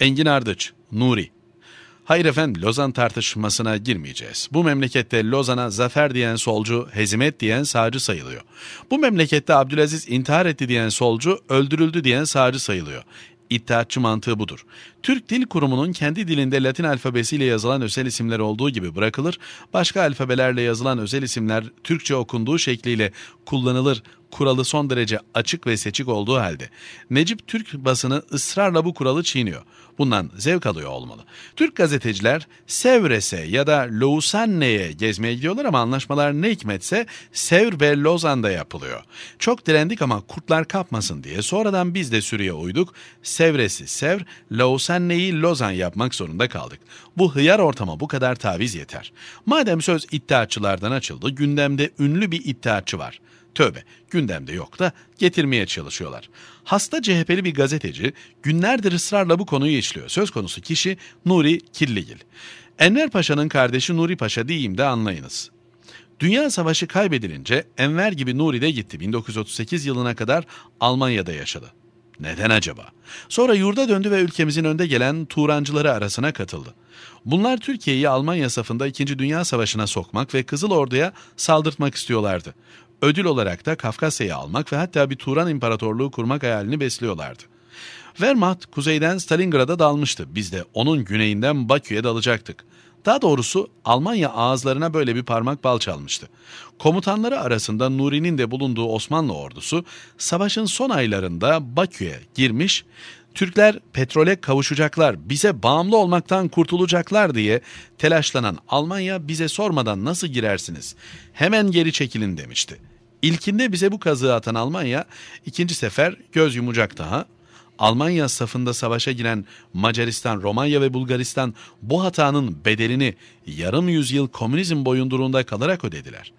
Engin Ardıç, Nuri. Hayır efendim Lozan tartışmasına girmeyeceğiz. Bu memlekette Lozan'a zafer diyen solcu, hezimet diyen sağcı sayılıyor. Bu memlekette Abdülaziz intihar etti diyen solcu, öldürüldü diyen sağcı sayılıyor. İttihatçı mantığı budur. Türk Dil Kurumu'nun kendi dilinde Latin alfabesiyle yazılan özel isimler olduğu gibi bırakılır, başka alfabelerle yazılan özel isimler Türkçe okunduğu şekliyle kullanılır kuralı son derece açık ve seçik olduğu halde Necip Türk basını ısrarla bu kuralı çiğniyor. Bundan zevk alıyor olmalı. Türk gazeteciler Sevres'e ya da Loğusanne'ye gezmeye gidiyorlar ama anlaşmalar ne hikmetse Sevr ve Lozan'da yapılıyor. Çok direndik ama kurtlar kapmasın diye sonradan biz de sürüye uyduk. Sevres'i Sevr, Loğusanne'yi Lozan yapmak zorunda kaldık. Bu hıyar ortama bu kadar taviz yeter. Madem söz iddiaçılardan açıldı gündemde ünlü bir iddiaçı var. Tövbe gündemde yok da getirmeye çalışıyorlar. Hasta CHP'li bir gazeteci günlerdir ısrarla bu konuyu işliyor. Söz konusu kişi Nuri Killigil. Enver Paşa'nın kardeşi Nuri Paşa diyeyim de anlayınız. Dünya Savaşı kaybedilince Enver gibi Nuri de gitti. 1938 yılına kadar Almanya'da yaşadı. Neden acaba? Sonra yurda döndü ve ülkemizin önde gelen Turancıları arasına katıldı. Bunlar Türkiye'yi Almanya safında 2. Dünya Savaşı'na sokmak ve Kızıl Ordu'ya saldırtmak istiyorlardı. Ödül olarak da Kafkasya'yı almak ve hatta bir Turan İmparatorluğu kurmak hayalini besliyorlardı. Wehrmacht kuzeyden Stalingrad'a dalmıştı. Biz de onun güneyinden Bakü'ye dalacaktık. Daha doğrusu Almanya ağızlarına böyle bir parmak bal çalmıştı. Komutanları arasında Nuri'nin de bulunduğu Osmanlı ordusu savaşın son aylarında Bakü'ye girmiş, Türkler petrole kavuşacaklar, bize bağımlı olmaktan kurtulacaklar diye telaşlanan Almanya bize sormadan nasıl girersiniz? Hemen geri çekilin demişti. İlkinde bize bu kazığı atan Almanya ikinci sefer göz yumacak daha. Almanya safında savaşa giren Macaristan, Romanya ve Bulgaristan bu hatanın bedelini yarım yüzyıl komünizm boyunduruğunda kalarak ödediler.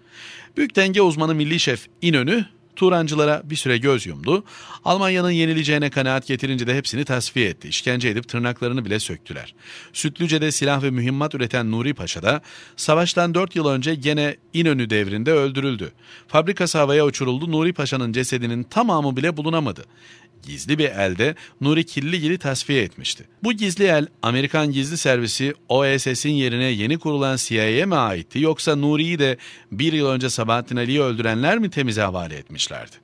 Büyük denge uzmanı milli şef İnönü Turancılara bir süre göz yumdu. Almanya'nın yenileceğine kanaat getirince de hepsini tasfiye etti. İşkence edip tırnaklarını bile söktüler. Sütlüce'de silah ve mühimmat üreten Nuri Paşa da savaştan 4 yıl önce gene İnönü devrinde öldürüldü. Fabrikası havaya uçuruldu. Nuri Paşa'nın cesedinin tamamı bile bulunamadı gizli bir elde Nuri Killigil'i tasfiye etmişti. Bu gizli el Amerikan gizli servisi OSS'in yerine yeni kurulan CIA'ye mi aitti yoksa Nuri'yi de bir yıl önce Sabahattin Ali'yi öldürenler mi temize havale etmişlerdi?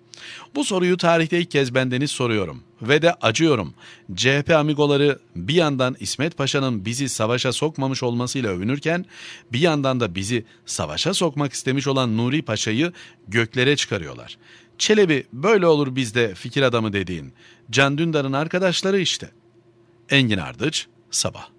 Bu soruyu tarihte ilk kez bendeniz soruyorum ve de acıyorum. CHP amigoları bir yandan İsmet Paşa'nın bizi savaşa sokmamış olmasıyla övünürken bir yandan da bizi savaşa sokmak istemiş olan Nuri Paşa'yı göklere çıkarıyorlar. Çelebi böyle olur bizde fikir adamı dediğin. Can Dündar'ın arkadaşları işte. Engin Ardıç, Sabah.